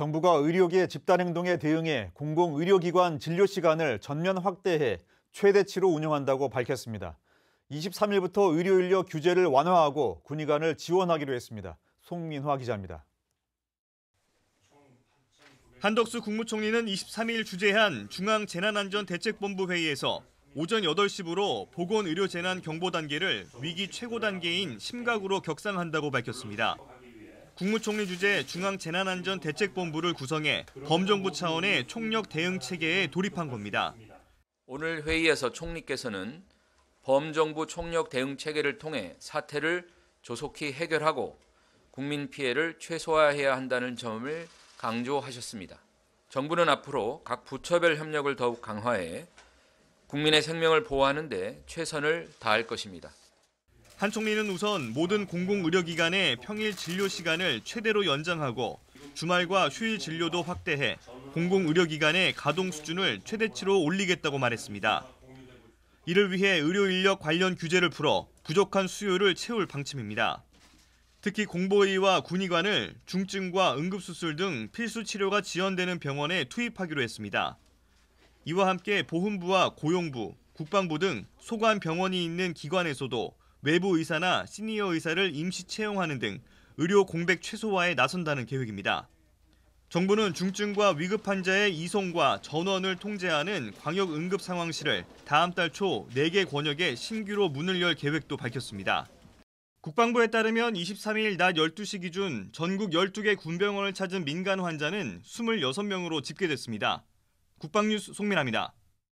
정부가 의료계 집단행동에 대응해 공공의료기관 진료 시간을 전면 확대해 최대치로 운영한다고 밝혔습니다. 23일부터 의료인력 규제를 완화하고 군의관을 지원하기로 했습니다. 송민화 기자입니다. 한덕수 국무총리는 23일 주재한 중앙재난안전대책본부 회의에서 오전 8시부로 보건의료재난경보 단계를 위기 최고 단계인 심각으로 격상한다고 밝혔습니다. 국무총리 주재 중앙재난안전대책본부를 구성해 범정부 차원의 총력 대응 체계에 돌입한 겁니다. 오늘 회의에서 총리께서는 범정부 총력 대응 체계를 통해 사태를 조속히 해결하고 국민 피해를 최소화해야 한다는 점을 강조하셨습니다. 정부는 앞으로 각 부처별 협력을 더욱 강화해 국민의 생명을 보호하는 데 최선을 다할 것입니다. 한 총리는 우선 모든 공공의료기관의 평일 진료 시간을 최대로 연장하고 주말과 휴일 진료도 확대해 공공의료기관의 가동 수준을 최대치로 올리겠다고 말했습니다. 이를 위해 의료인력 관련 규제를 풀어 부족한 수요를 채울 방침입니다. 특히 공보의와 군의관을 중증과 응급수술 등 필수 치료가 지연되는 병원에 투입하기로 했습니다. 이와 함께 보훈부와 고용부, 국방부 등 소관 병원이 있는 기관에서도 외부 의사나 시니어 의사를 임시 채용하는 등 의료 공백 최소화에 나선다는 계획입니다. 정부는 중증과 위급 환자의 이송과 전원을 통제하는 광역 응급 상황실을 다음 달 초 4개 권역에 신규로 문을 열 계획도 밝혔습니다. 국방부에 따르면 23일 낮 12시 기준 전국 12개 군병원을 찾은 민간 환자는 26명으로 집계됐습니다. 국방뉴스 송민아입니다.